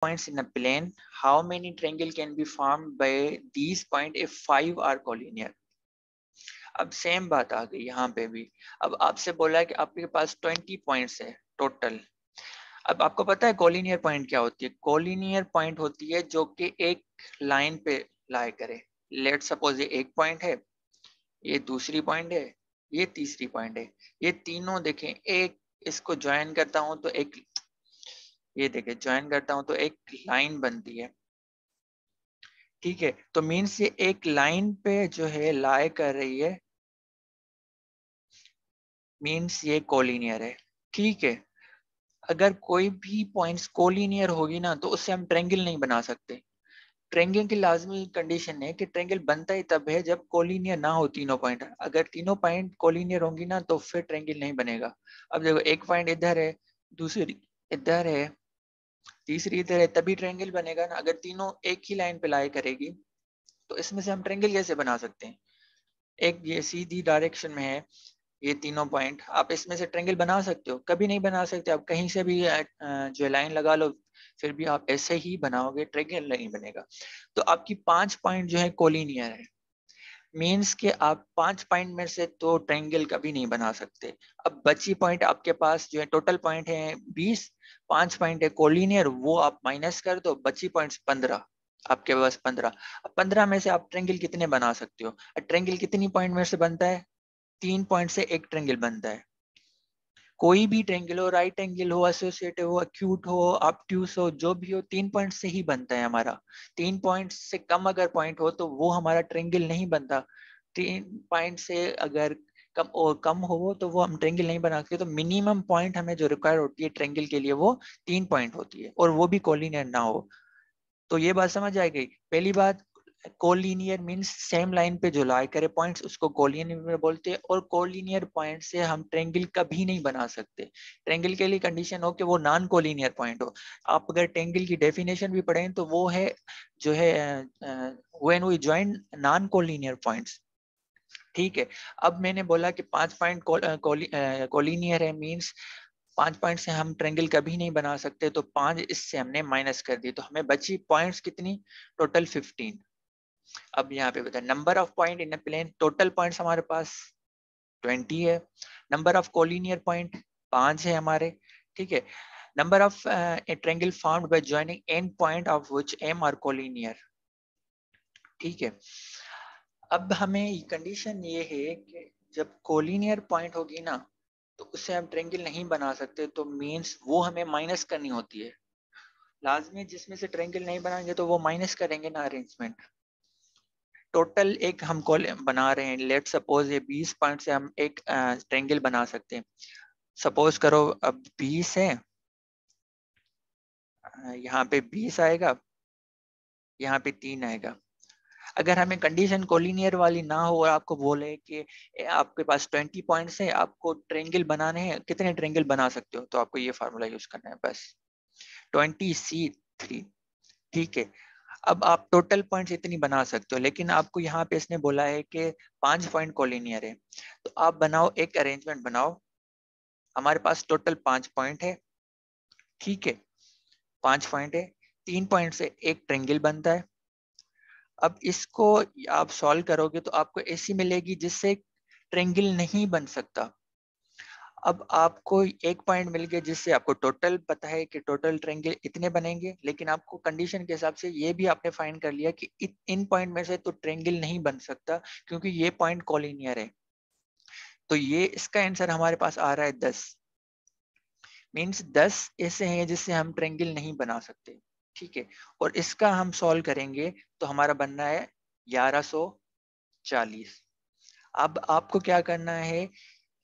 points in a plane, how many triangle can be formed by these point if five are collinear? अब same बात आ गई यहाँ पे भी अब आपसे बोला कि आपके पास 20 पॉइंट्स है टोटल अब आपको पता है कोलिनियर पॉइंट क्या होती है कोलिनियर पॉइंट होती है जो कि एक लाइन पे लाए करे लेट सपोज ये एक पॉइंट है ये दूसरी पॉइंट है ये तीसरी पॉइंट है ये तीनों देखें एक इसको ज्वाइन करता हूं तो एक ये देखे ज्वाइन करता हूं तो एक लाइन बनती है ठीक है तो मीन्स ये एक लाइन पे जो है लाए कर रही है मीन्स ये कोलिनियर है ठीक है अगर कोई भी पॉइंट्स कोलिनियर होगी ना तो उससे हम ट्रेंगल नहीं बना सकते ट्रेंगल की लाजमी कंडीशन है कि ट्रेंगल बनता ही तब है जब कोलिनियर ना हो तीनों पॉइंट अगर तीनों पॉइंट कोलिनियर होंगी ना तो फिर ट्रेंगल नहीं बनेगा अब देखो एक पॉइंट इधर है दूसरी इधर है तीसरी इधर है तभी ट्रेंगल बनेगा ना अगर तीनों एक ही लाइन पे लाई करेगी तो इसमें से हम ट्रेंगल कैसे बना सकते हैं एक ये सीधी डायरेक्शन में है ये तीनों पॉइंट आप इसमें से ट्रेंगल बना सकते हो कभी नहीं बना सकते आप कहीं से भी जो लाइन लगा लो फिर भी आप ऐसे ही बनाओगे ट्रेंगल नहीं बनेगा तो आपकी पांच पॉइंट जो है कोलिनियर है मीन्स के आप पांच पॉइंट में से दो तो कभी नहीं बना सकते अब बची पॉइंट आपके पास जो है टोटल पॉइंट है बीस पांच पॉइंट है कोलिनियर वो आप माइनस कर दो बची पॉइंट पंद्रह आपके पास पंद्रह पंद्रह में से आप ट्रेंगल कितने बना सकते हो ट्रेंगल कितनी पॉइंट में से बनता है तीन पॉइंट से एक ट्रेंगल बनता है कोई भी ट्रेंगल हो राइट एंगल हो एसोसिएटिव हो अक्यूट हो अपट्यूस हो जो भी हो तीन पॉइंट से ही बनता है हमारा तीन पॉइंट से कम अगर पॉइंट हो तो वो हमारा ट्रेंगल नहीं बनता तीन पॉइंट से अगर कम और कम हो तो वो हम ट्रेंगल नहीं बना सकते तो मिनिमम पॉइंट हमें जो रिक्वायर होती है ट्रेंगल के लिए वो तीन पॉइंट होती है और वो भी कॉलिनियर ना हो तो ये बात समझ आ गई पहली बात कोलिनियर मीन्स सेम लाइन पे जो लाए करे पॉइंट्स उसको कोलिनियर में बोलते हैं और कोलिनियर पॉइंट से हम ट्रेंगल कभी नहीं बना सकते ट्रेंगल के लिए कंडीशन हो कि वो नॉन कोलिनियर पॉइंट हो आप अगर ट्रेंगल की डेफिनेशन भी पढ़ें तो वो है जो है when we join non collinear points ठीक है अब मैंने बोला कि पांच पॉइंट कोलिनियर है मीन्स पांच पॉइंट से हम ट्रेंगल कभी नहीं बना सकते तो पांच इससे हमने माइनस कर दी तो हमें बची पॉइंट्स कितनी टोटल फिफ्टीन अब यहाँ पे बताए number of point in plane total point हमारे पास ट्वेंटी है नंबर ऑफ कोलिनियर पॉइंट पांच है हमारे ठीक है number of triangle form by joining N point of which M are collinear ठीक है अब हमें कंडीशन ये है कि जब कोलिनियर पॉइंट होगी ना तो उससे हम ट्रेंगल नहीं बना सकते तो मीन्स वो हमें माइनस करनी होती है लाजमी जिसमें से ट्रेंगल नहीं बनाएंगे तो वो माइनस करेंगे ना अरेंजमेंट टोटल एक हम कॉल बना रहे हैं लेट सपोज ये 20 पॉइंट से हम एक ट्रेंगल बना सकते हैं सपोज करो अब 20 है यहाँ पे 20 आएगा यहाँ पे तीन आएगा अगर हमें कंडीशन कोलिनियर वाली ना हो और आपको बोले कि आपके पास 20 पॉइंट्स हैं आपको ट्रेंगल बनाने हैं कितने ट्रेंगल बना सकते हो तो आपको ये फार्मूला यूज करना है बस ट्वेंटी सी थ्री ठीक है अब आप टोटल पॉइंट्स इतनी बना सकते हो लेकिन आपको यहाँ पे इसने बोला है कि पांच पॉइंट कॉलिनियर है तो आप बनाओ एक अरेंजमेंट बनाओ हमारे पास टोटल पांच पॉइंट है ठीक है पांच पॉइंट है तीन पॉइंट से एक ट्रेंगल बनता है अब इसको आप सॉल्व करोगे तो आपको ऐसी मिलेगी जिससे ट्रेंगल नहीं बन सकता अब आपको एक पॉइंट मिल गया जिससे आपको टोटल पता है कि टोटल ट्रेंगल इतने बनेंगे लेकिन आपको कंडीशन के हिसाब से ये भी आपने फाइंड कर लिया कि इन पॉइंट में से तो ट्रेंगल नहीं बन सकता क्योंकि ये पॉइंट कॉलिनियर है तो ये इसका आंसर हमारे पास आ रहा है दस मीन्स दस ऐसे हैं जिससे हम ट्रेंगल नहीं बना सकते ठीक है और इसका हम सॉल्व करेंगे तो हमारा बनना है ग्यारह अब आपको क्या करना है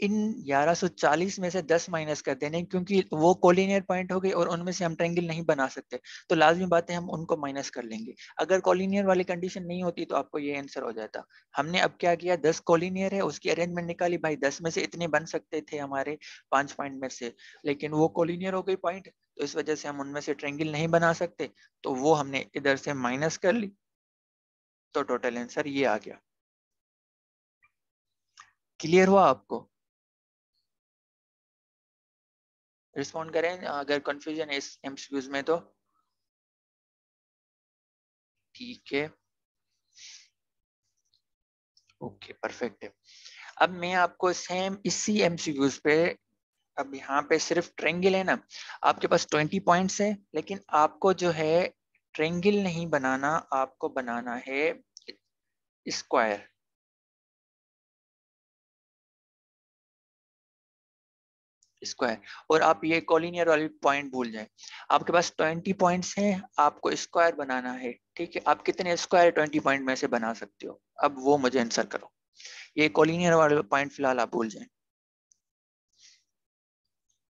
इन 1140 में से 10 माइनस कर देने क्योंकि वो कोलिनियर पॉइंट हो गए और उनमें से हम ट्रेंगल नहीं बना सकते तो लाजमी बात है हम उनको माइनस कर लेंगे अगर कोलिनियर वाली कंडीशन नहीं होती तो आपको ये आंसर हो जाता हमने अब क्या किया 10 कोलिनियर है उसकी अरेंजमेंट निकाली भाई 10 में से इतने बन सकते थे हमारे पांच पॉइंट में से लेकिन वो कोलिनियर हो गई पॉइंट तो इस वजह से हम उनमें से ट्रेंगल नहीं बना सकते तो वो हमने इधर से माइनस कर ली तो टोटल आंसर ये आ गया क्लियर हुआ आपको रिस्पॉन्ड करें अगर कंफ्यूजन है इस एमसीक्यूज में तो ठीक है ओके परफेक्ट है अब मैं आपको सेम इसी एमसीक्यूज पे अब यहाँ पे सिर्फ ट्रेंगल है ना आपके पास ट्वेंटी पॉइंट्स है लेकिन आपको जो है ट्रेंगल नहीं बनाना आपको बनाना है स्क्वायर स्क्वायर और आप ये कॉलिनियर वाले पॉइंट भूल जाए आपके पास ट्वेंटी पॉइंट्स हैं आपको स्क्वायर बनाना है ठीक है आप कितने स्क्वायर ट्वेंटी पॉइंट में से बना सकते हो अब वो मुझे आंसर करो ये कॉलिनियर वाले पॉइंट फिलहाल आप भूल जाए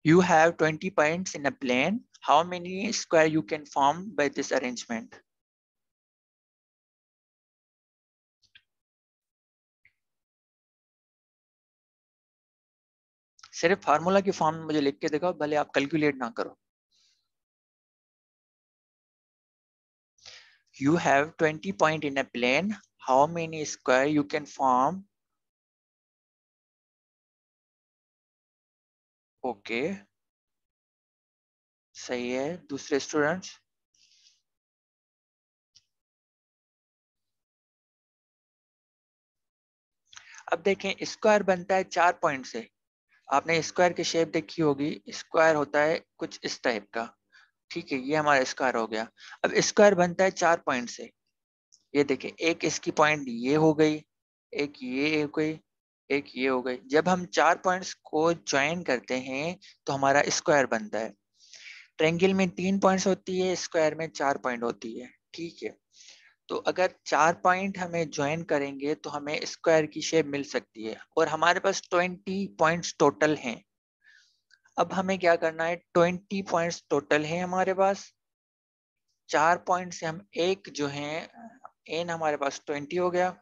you have 20 points in a plane how many square you can form by this arrangement सिर्फ फार्मूला की फॉर्म मुझे लिख के दिखाओ भले आप कैलकुलेट ना करो you have 20 point in a plane how many square you can form okay सही है दूसरे स्टूडेंट्स अब देखें स्क्वायर बनता है चार पॉइंट से आपने स्क्वायर की शेप देखी होगी स्क्वायर होता है कुछ इस टाइप का ठीक है ये हमारा स्क्वायर हो गया अब स्क्वायर बनता है चार पॉइंट से ये देखे एक इसकी पॉइंट ये हो गई एक ये हो गई एक ये हो गई जब हम चार पॉइंट्स को ज्वाइन करते हैं तो हमारा स्क्वायर बनता है ट्रेंगल में तीन पॉइंट्स होती है स्क्वायर में चार पॉइंट होती है ठीक है तो अगर चार पॉइंट हमें ज्वाइन करेंगे तो हमें स्क्वायर की शेप मिल सकती है और हमारे पास ट्वेंटी पॉइंट्स टोटल हैं अब हमें क्या करना है ट्वेंटी पॉइंट्स टोटल हैं हमारे पास चार पॉइंट से हम एक जो है एन हमारे पास ट्वेंटी हो गया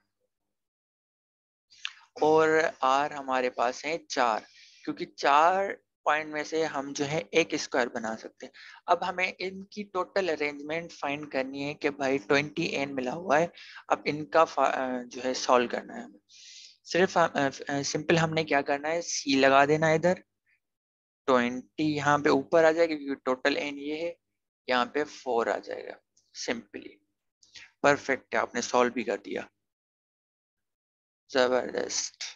और आर हमारे पास है चार क्योंकि चार पॉइंट में से हम जो है एक स्क्वायर बना सकते हैं अब हमें इनकी टोटल अरेंजमेंट फाइंड करनी है कि भाई ट्वेंटी एन मिला हुआ है अब इनका जो है सॉल्व करना है हमें सिर्फ सिंपल हमने क्या करना है सी लगा देना है इधर ट्वेंटी यहाँ पे ऊपर आ जाएगा क्योंकि टोटल एन ये है यहाँ पे फोर आ जाएगा सिंपली परफेक्ट है आपने सॉल्व भी कर दिया जबरदस्त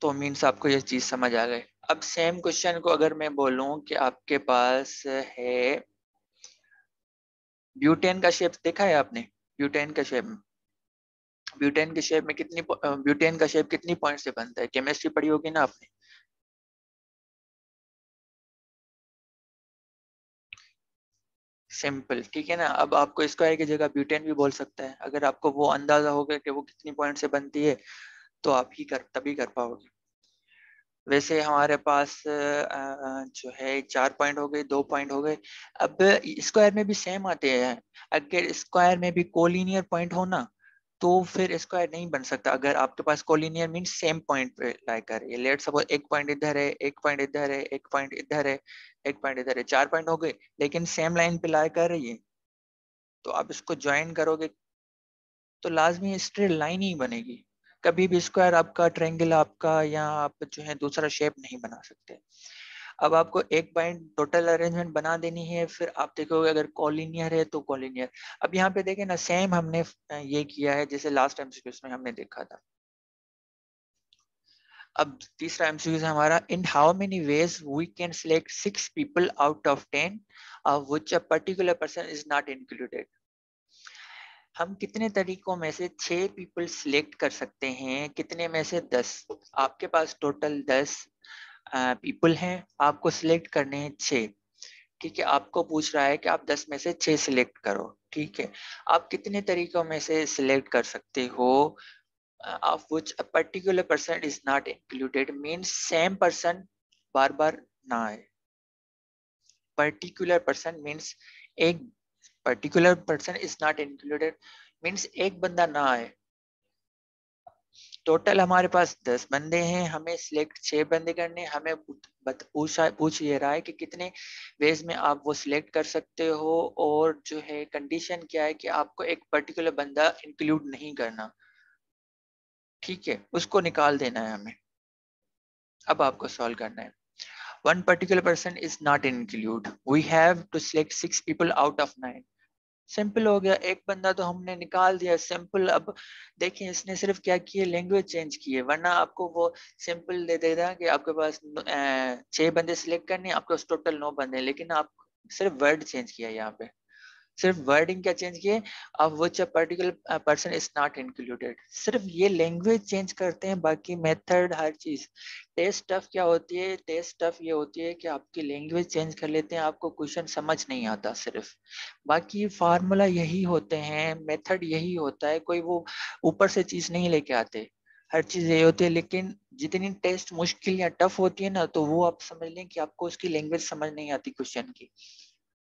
तो मीन्स आपको ये चीज समझ आ गई अब सेम क्वेश्चन को अगर मैं बोलूं कि आपके पास है ब्यूटेन का शेप देखा है आपने ब्यूटेन का शेप ब्यूटेन के शेप में कितनी ब्यूटेन का शेप कितनी पॉइंट से बनता है केमिस्ट्री पढ़ी होगी ना आपने सिंपल ठीक है ना अब आपको स्क्वायर की जगह ब्यूटेन भी बोल सकता है अगर आपको वो अंदाजा होगा कि वो कितनी पॉइंट से बनती है तो आप ही कर तभी कर पाओगे वैसे हमारे पास जो है चार पॉइंट हो गए दो पॉइंट हो गए अब स्क्वायर में भी सेम आते हैं अगर स्क्वायर में भी कोलिनियर पॉइंट हो ना तो फिर स्क्वायर नहीं बन सकता अगर आपके पास कोलिनियर मीन सेम पॉइंट पे लाइक ये लेट सपोज एक पॉइंट इधर है एक पॉइंट इधर है एक पॉइंट इधर है एक पॉइंट इधर है चार पॉइंट हो गए लेकिन सेम लाइन पे लाइक कर रही है तो आप इसको ज्वाइन करोगे तो लाजमी स्ट्रेट लाइन ही बनेगी कभी भी स्क्वायर आपका ट्रेंगल आपका या आप जो है दूसरा शेप नहीं बना सकते अब आपको एक पॉइंट टोटल अरेंजमेंट बना देनी है फिर आप देखोगे अगर कॉलिनियर है तो कॉलिनियर अब यहाँ पे देखें ना सेम हमने ये किया है जैसे लास्ट एमसीक्यूज में हमने देखा था अब तीसरा एमसीक्यूज हमारा in how many ways we can select six people out of ten which a particular person is not included हम कितने तरीकों में से छः पीपल सिलेक्ट कर सकते हैं कितने में से दस आपके पास टोटल दस पीपल हैं आपको सिलेक्ट करने हैं छः ठीक है आपको पूछ रहा है कि आप दस में से छः सिलेक्ट करो ठीक है आप कितने तरीकों में से सिलेक्ट कर सकते हो of which a particular person is not included means same person बार बार ना आए पर्टिकुलर पर्सन मीन्स एक particular person is not included means एक बंदा ना आए टोटल हमारे पास दस बंदे हैं हमें सिलेक्ट छह बंदे करने हमें पूछ ये रहा है कि कितने वेज में आप वो सिलेक्ट कर सकते हो और जो है कंडीशन क्या है कि आपको एक पर्टिकुलर बंदा इंक्लूड नहीं करना ठीक है उसको निकाल देना है हमें अब आपको सॉल्व करना है one particular person is not include we have to select six people out of nine simple हो गया एक बंदा तो हमने निकाल दिया सिंपल अब देखिए इसने सिर्फ क्या किए लैंग्वेज चेंज की है वरना आपको वो सिंपल दे देगा कि आपके पास छह बंदे सिलेक्ट करने आपके पास टोटल नौ बंदे लेकिन आप सिर्फ वर्ड चेंज किया यहाँ पे सिर्फ वर्डिंग क्या चेंज किए अब which a particular person is not included सिर्फ ये लैंग्वेज चेंज करते हैं बाकी मेथड हर चीज टेस्ट टफ क्या होती है टेस्ट टफ ये होती है कि आपकी लैंग्वेज चेंज कर लेते हैं आपको क्वेश्चन समझ नहीं आता सिर्फ बाकी फार्मूला यही होते हैं मेथड यही होता है कोई वो ऊपर से चीज नहीं लेके आते हर चीज यही होती है लेकिन जितनी टेस्ट मुश्किल या टफ होती है ना तो वो आप समझ लें कि आपको उसकी लैंग्वेज समझ नहीं आती क्वेश्चन की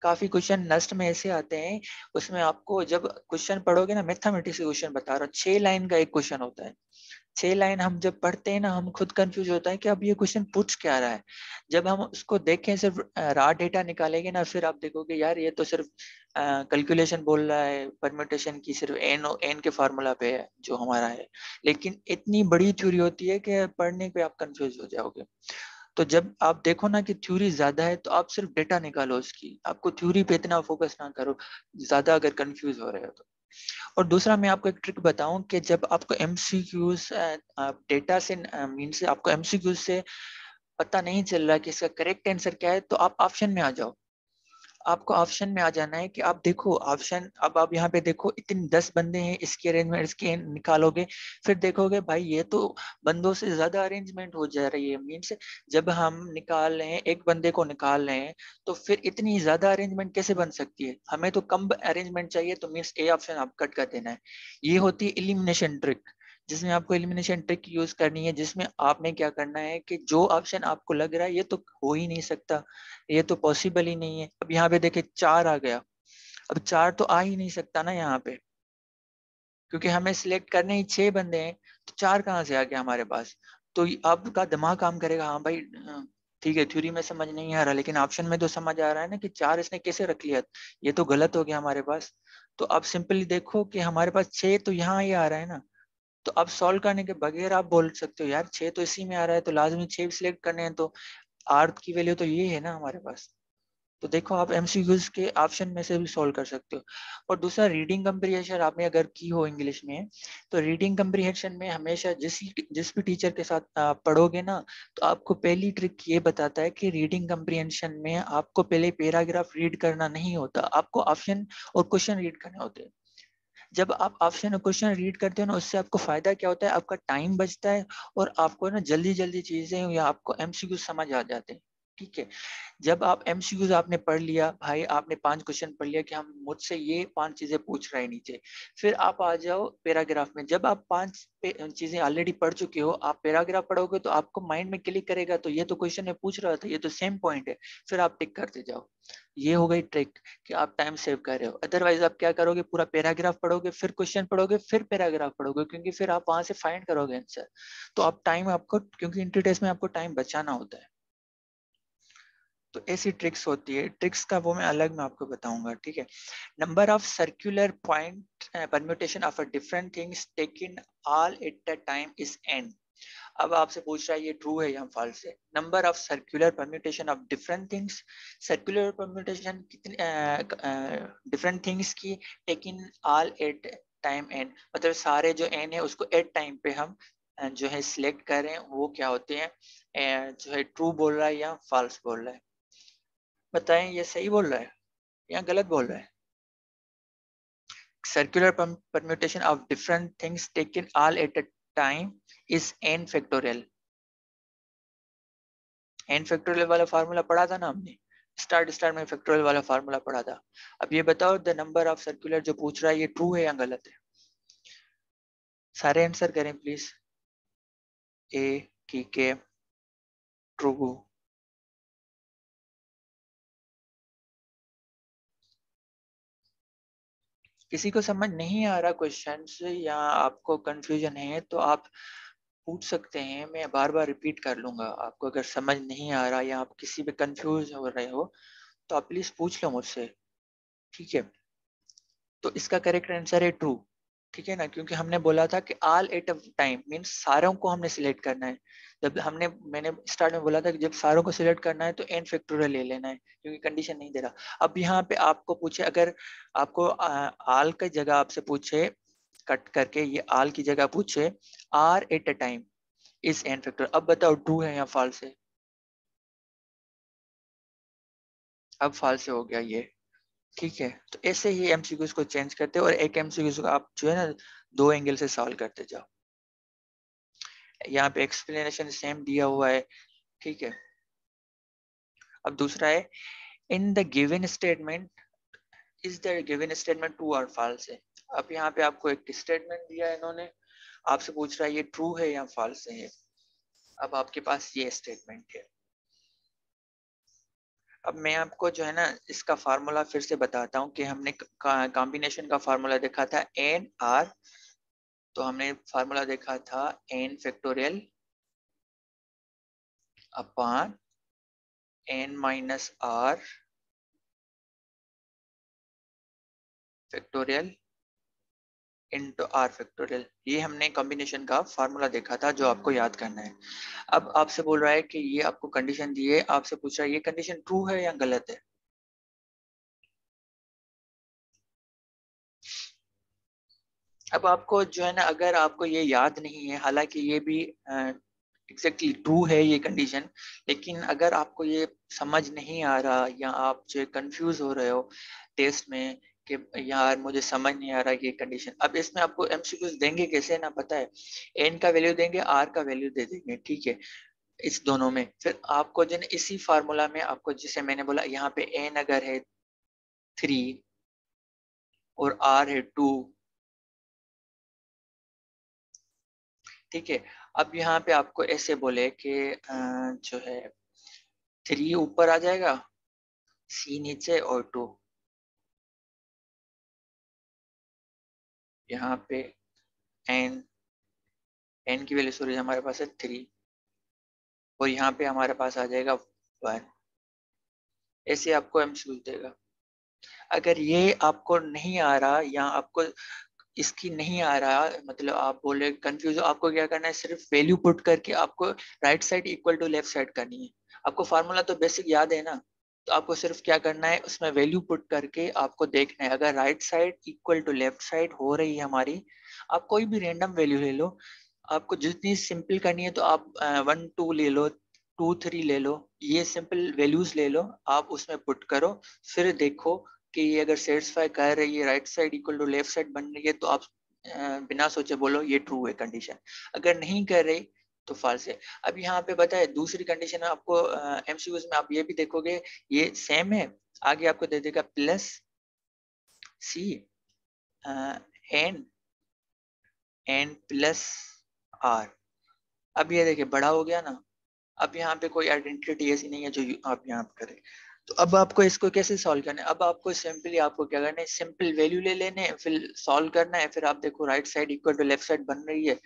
काफी क्वेश्चन नस्ट में ऐसे आते हैं उसमें आपको जब क्वेश्चन पढ़ोगे ना मैथमेटिक्स के क्वेश्चन बता रहा हूँ छह लाइन का एक क्वेश्चन होता है छह लाइन हम जब पढ़ते हैं ना हम खुद कंफ्यूज होता है कि अब ये क्वेश्चन पूछ क्या रहा है जब हम उसको देखें सिर्फ रा डेटा निकालेंगे ना फिर आप देखोगे यार ये तो सिर्फ कैलकुलेशन बोल रहा है परमिटेशन की सिर्फ एन एन के फार्मूला पे है जो हमारा है लेकिन इतनी बड़ी थ्योरी होती है कि पढ़ने पे आप कंफ्यूज हो जाओगे तो जब आप देखो ना कि थ्योरी ज्यादा है तो आप सिर्फ डेटा निकालो उसकी आपको थ्योरी पे इतना फोकस ना करो ज्यादा अगर कंफ्यूज हो रहे हो तो और दूसरा मैं आपको एक ट्रिक बताऊं कि जब आपको एम डेटा से मीन से आपको एम से पता नहीं चल रहा कि इसका करेक्ट आंसर क्या है तो आप ऑप्शन में आ जाओ आपको ऑप्शन में आ जाना है कि आप देखो ऑप्शन अब आप यहाँ पे देखो इतने दस बंदे हैं इसके अरेंजमेंट इसके निकालोगे फिर देखोगे भाई ये तो बंदों से ज्यादा अरेंजमेंट हो जा रही है मीन्स जब हम निकाल रहे हैं एक बंदे को निकाल रहे हैं तो फिर इतनी ज्यादा अरेंजमेंट कैसे बन सकती है हमें तो कम अरेंजमेंट चाहिए तो मीन्स ए ऑप्शन आप कट कर देना है ये होती है इलिमिनेशन ट्रिक जिसमें आपको एलिमिनेशन ट्रिक यूज करनी है जिसमें आपने क्या करना है कि जो ऑप्शन आपको लग रहा है ये तो हो ही नहीं सकता ये तो पॉसिबल ही नहीं है अब यहाँ पे देखे चार आ गया अब चार तो आ ही नहीं सकता ना यहाँ पे क्योंकि हमें सिलेक्ट करने ही छह बंदे हैं तो चार कहाँ से आ गया हमारे पास तो आपका दिमाग काम करेगा हाँ भाई हाँ, ठीक है थ्योरी में समझ नहीं आ रहा लेकिन ऑप्शन में तो समझ आ रहा है ना कि चार इसने कैसे रख लिया ये तो गलत हो गया हमारे पास तो आप सिंपली देखो कि हमारे पास छह तो यहाँ ही आ रहा है ना तो अब सॉल्व करने के बगैर आप बोल सकते हो यार छे तो इसी में आ रहा है तो लाजमी छे भी सिलेक्ट करने हैं तो आर की वैल्यू तो ये है ना हमारे पास तो देखो आप एम के ऑप्शन में से भी सोल्व कर सकते हो और दूसरा रीडिंग कंप्रीहेशन आपने अगर की हो इंग्लिश में तो रीडिंग कंप्रीहेशन में हमेशा जिस जिस भी टीचर के साथ पढ़ोगे ना तो आपको पहली ट्रिक ये बताता है कि रीडिंग कम्प्रीहेंशन में आपको पहले पैराग्राफ रीड करना नहीं होता आपको ऑप्शन और क्वेश्चन रीड करने होते हैं जब आप ऑप्शन क्वेश्चन रीड करते हो ना उससे आपको फायदा क्या होता है आपका टाइम बचता है और आपको ना जल्दी जल्दी चीजें या आपको एमसीक्यू समझ आ जाते हैं ठीक है जब आप एम आपने पढ़ लिया भाई आपने पांच क्वेश्चन पढ़ लिया कि हम मुझसे ये पांच चीजें पूछ रहे हैं नीचे फिर आप आ जाओ पैराग्राफ में जब आप पांच चीजें ऑलरेडी पढ़ चुके हो आप पैराग्राफ पढ़ोगे तो आपको माइंड में क्लिक करेगा तो ये तो क्वेश्चन में पूछ रहा था ये तो सेम पॉइंट है फिर आप टिक करते जाओ ये हो गई ट्रिक कि आप टाइम सेव कर रहे हो अदरवाइज आप क्या करोगे पूरा पैराग्राफ पढ़ोगे फिर क्वेश्चन पढ़ोगे फिर पैराग्राफ पढ़ोगे क्योंकि फिर आप वहां से फाइंड करोगे आंसर तो आप टाइम आपको क्योंकि इंटरटेस्ट में आपको टाइम बचाना होता है तो ऐसी ट्रिक्स होती है ट्रिक्स का वो मैं अलग में आपको बताऊंगा ठीक है number of circular point permutation of a different things taken all at the time is N अब आपसे पूछ रहा है ये ट्रू है या फॉल्स है number of circular permutation of different things circular permutation कितने डिफरेंट eh, थिंग्स eh, की taken all at time N मतलब सारे जो एन है उसको एट टाइम पे हम eh, जो है सिलेक्ट करें वो क्या होते हैं जो है ट्रू बोल रहा है या फॉल्स बोल रहा है बताएं ये सही बोल रहा है या गलत बोल रहा है circular permutation of different things taken all at a time is N factorial N factorial वाला फार्मूला पढ़ा था ना हमने स्टार स्टार्ट में फैक्टोरियल वाला फार्मूला पढ़ा था अब ये बताओ द नंबर ऑफ सर्कुलर जो पूछ रहा है ये ट्रू है या गलत है सारे आंसर करें प्लीज ए की के ट्रू किसी को समझ नहीं आ रहा क्वेश्चन या आपको कंफ्यूजन है तो आप पूछ सकते हैं मैं बार बार रिपीट कर लूंगा आपको अगर समझ नहीं आ रहा या आप किसी पे कंफ्यूज हो रहे हो तो आप प्लीज पूछ लो मुझसे ठीक है तो इसका करेक्ट आंसर है ट्रू ठीक है ना क्योंकि हमने बोला था कि all at a time mean सारों को हमने सिलेक्ट करना है जब हमने मैंने स्टार्ट में बोला था कि जब सारों को सिलेक्ट करना है तो एन फैक्टोरियल ले लेना है क्योंकि कंडीशन नहीं दे रहा अब यहाँ पे आपको पूछे अगर आपको आल की जगह आपसे पूछे कट करके ये आल की जगह पूछे are at a time is N factorial अब बताओ ट्रू है या फॉल्स है अब फॉल्स हो गया ये ठीक है तो ऐसे ही एमसीक्यूज को चेंज करते और एक एमसीक्यूज को आप जो है ना दो एंगल से सॉल्व करते जाओ यहाँ पे एक्सप्लेनेशन सेम दिया हुआ है ठीक है अब दूसरा है in the given statement is the given statement true और फॉल्स है अब यहाँ पे आपको एक स्टेटमेंट दिया है इन्होंने आपसे पूछ रहा है ये ट्रू है या फॉल्स है अब आपके पास ये स्टेटमेंट है अब मैं आपको जो है ना इसका फार्मूला फिर से बताता हूँ कि हमने कॉम्बिनेशन का फार्मूला देखा था एन आर तो हमने फार्मूला देखा था N factorial upon N minus R factorial into R factorial ये हमने कॉम्बिनेशन का फार्मूला देखा था जो आपको याद करना है अब आपसे बोल रहा है कि ये आपको कंडीशन दी है आपसे पूछ रहा है ये कंडीशन ट्रू है या गलत है अब आपको जो है ना अगर आपको ये याद नहीं है हालांकि ये भी एग्जैक्टली uh, ट्रू exactly है ये कंडीशन लेकिन अगर आपको ये समझ नहीं आ रहा या आप जो कंफ्यूज हो रहे हो टेस्ट में कि यार मुझे समझ नहीं आ रहा ये कंडीशन अब इसमें आपको एमसीक्यूज देंगे कैसे ना पता है एन का वैल्यू देंगे आर का वैल्यू दे देंगे ठीक है इस दोनों में फिर आपको जिन इसी फार्मूला में आपको जिसे मैंने बोला यहाँ पे एन अगर है थ्री और आर है टू ठीक है अब यहाँ पे आपको ऐसे बोले कि जो है थ्री ऊपर आ जाएगा सी नीचे और टू यहाँ पे एन एन की वैल्यू सॉरी हमारे पास है थ्री और यहाँ पे हमारे पास आ जाएगा वन ऐसे आपको एम सूझ देगा अगर ये आपको नहीं आ रहा या आपको इसकी नहीं आ रहा मतलब आप बोले कंफ्यूज हो आपको क्या करना है सिर्फ वैल्यू पुट करके आपको right side equal to left side करनी है आपको फार्मूला तो बेसिक याद है ना तो आपको सिर्फ क्या करना है उसमें वैल्यू पुट करके आपको देखना है अगर right side equal to left side हो रही है हमारी आप कोई भी रेंडम वैल्यू ले लो आपको जितनी सिंपल करनी है तो आप वन टू ले लो टू थ्री ले लो ये सिंपल वैल्यूज ले लो आप उसमें पुट करो फिर देखो कि ये अगर सेटिस्फाई कर रही है right side equal to left side बन रही है तो आप बिना सोचे बोलो ये ट्रू है कंडीशन अगर नहीं कर रही तो फॉल्स है अब यहाँ पे बताए दूसरी कंडीशन में आपको एमसीक्यूज में आप ये भी देखोगे ये सेम है आगे आपको दे देगा plus C N N plus R अब ये देखिए बड़ा हो गया ना अब यहाँ पे कोई आइडेंटिटी ऐसी नहीं है जो आप यहाँ पे करें तो अब आपको इसको कैसे सॉल्व करना है अब आपको सिंपली आपको क्या करना है सिंपल वैल्यू ले लेने फिर सॉल्व करना है फिर आप देखो right side equal to left side बन रही है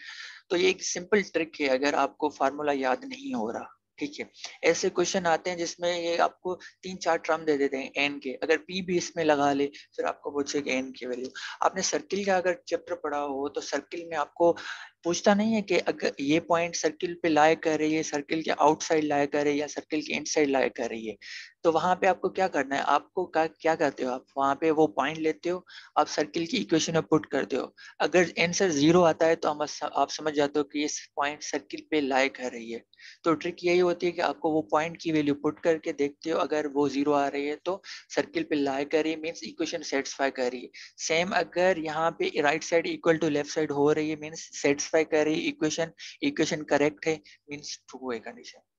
तो ये एक सिंपल ट्रिक है अगर आपको फार्मूला याद नहीं हो रहा ठीक है ऐसे क्वेश्चन आते हैं जिसमें ये आपको तीन चार टर्म दे देते हैं एन के अगर पी भी इसमें लगा ले फिर आपको पूछेगा एन की वैल्यू आपने सर्किल का अगर चैप्टर पढ़ा हो तो सर्किल में आपको पूछता नहीं है कि अगर ये पॉइंट सर्किल पे लाए कर रही है सर्किल के आउटसाइड लाया कर रही है या सर्किल के इनसाइड लाए कर रही है तो वहां पे आपको क्या करना है आपको क्या क्या करते हो आप वहां पे वो पॉइंट लेते हो आप सर्किल की इक्वेशन में पुट करते हो अगर आंसर जीरो आता है तो हम आप समझ जाते हो कि ये पॉइंट सर्किल पे लाई कर रही है तो ट्रिक यही होती है कि आपको वो पॉइंट की वैल्यू पुट करके देखते हो अगर वो जीरो आ रही है तो सर्किल पे लाए कर रही है मीन्स इक्वेशन सेटिस्फाई कर रही है सेम अगर यहाँ पे right side equal to left side हो रही है मीन्स सेटिस्फाई कर रही है इक्वेशन इक्वेशन करेक्ट है मीन्स ट्रू है कंडीशन